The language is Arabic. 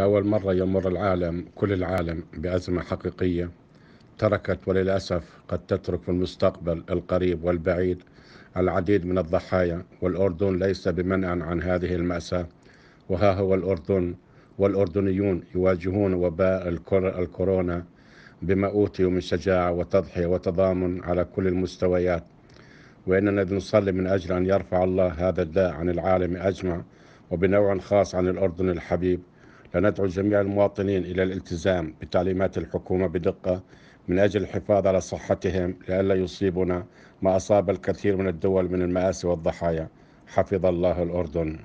لأول مرة يمر العالم كل العالم بأزمة حقيقية تركت وللأسف قد تترك في المستقبل القريب والبعيد العديد من الضحايا والأردن ليس بمنأى عن هذه المأساة وها هو الأردن والأردنيون يواجهون وباء الكورونا بما أوتيوا من شجاعة وتضحية وتضامن على كل المستويات وإننا نصلي من أجل أن يرفع الله هذا الداء عن العالم أجمع وبنوع خاص عن الأردن الحبيب فندعو جميع المواطنين إلى الالتزام بتعليمات الحكومة بدقة من أجل الحفاظ على صحتهم لئلا يصيبنا ما أصاب الكثير من الدول من المآسي والضحايا حفظ الله الأردن